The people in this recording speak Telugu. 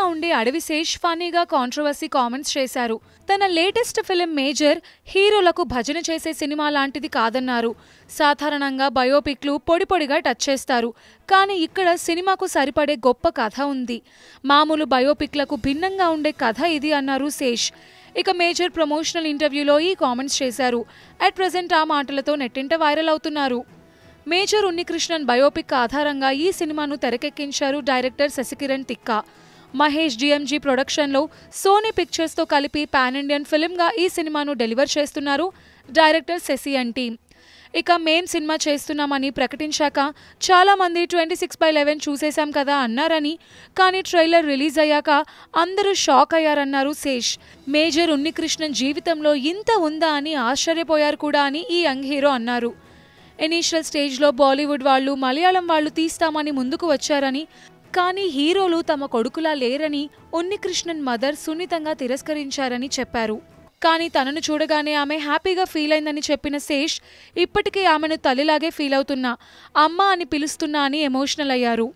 గా ఉండే అడవి శేష్ ఫానీగా కాంట్రవర్సీ కామెంట్స్ చేశారు తన లేటెస్ట్ ఫిలిం మేజర్ హీరోలకు భజన చేసే సినిమా లాంటిది కాదన్నారు సాధారణంగా బయోపిక్లు పొడిపొడిగా టచ్ చేస్తారు కానీ ఇక్కడ సినిమాకు సరిపడే గొప్ప కథ ఉంది మామూలు బయోపిక్లకు భిన్నంగా ఉండే కథ ఇది అన్నారు శేష్ ఇక మేజర్ ప్రమోషనల్ ఇంటర్వ్యూలో ఈ కామెంట్స్ చేశారు అట్ ప్రజెంట్ ఆ మాటలతో నెట్టింట వైరల్ అవుతున్నారు మేజర్ ఉన్నికృష్ణన్ బయోపిక్ ఆధారంగా ఈ సినిమాను తెరకెక్కించారు డైరెక్టర్ శశికిరణ్ తిక్కా మహేష్ డిఎంజీ ప్రొడక్షన్లో సోనీ పిక్చర్స్తో కలిపి పాన్ ఇండియన్ ఫిలింగా ఈ సినిమాను డెలివర్ చేస్తున్నారు డైరెక్టర్ శశి అండ్ టీమ్ ఇక మేం సినిమా చేస్తున్నామని ప్రకటించాక చాలామంది ట్వంటీ సిక్స్ బై లెవెన్ చూసేశాం కదా అన్నారని కానీ ట్రైలర్ రిలీజ్ అయ్యాక అందరూ షాక్ అయ్యారన్నారు శేష్ మేజర్ ఉన్నికృష్ణన్ జీవితంలో ఇంత ఉందా అని ఆశ్చర్యపోయారు కూడా అని ఈ యంగ్ హీరో అన్నారు ఇనీషియల్ స్టేజ్లో బాలీవుడ్ వాళ్ళు మలయాళం వాళ్ళు తీస్తామని ముందుకు వచ్చారని కానీ హీరోలు తమ కొడుకులా లేరని ఉన్నికృష్ణన్ మదర్ సున్నితంగా తిరస్కరించారని చెప్పారు కానీ తనను చూడగానే ఆమె హ్యాపీగా ఫీల్ అయిందని చెప్పిన శేష్ ఇప్పటికీ ఆమెను తల్లిలాగే ఫీల్ అవుతున్నా అమ్మ అని పిలుస్తున్నా అని ఎమోషనల్ అయ్యారు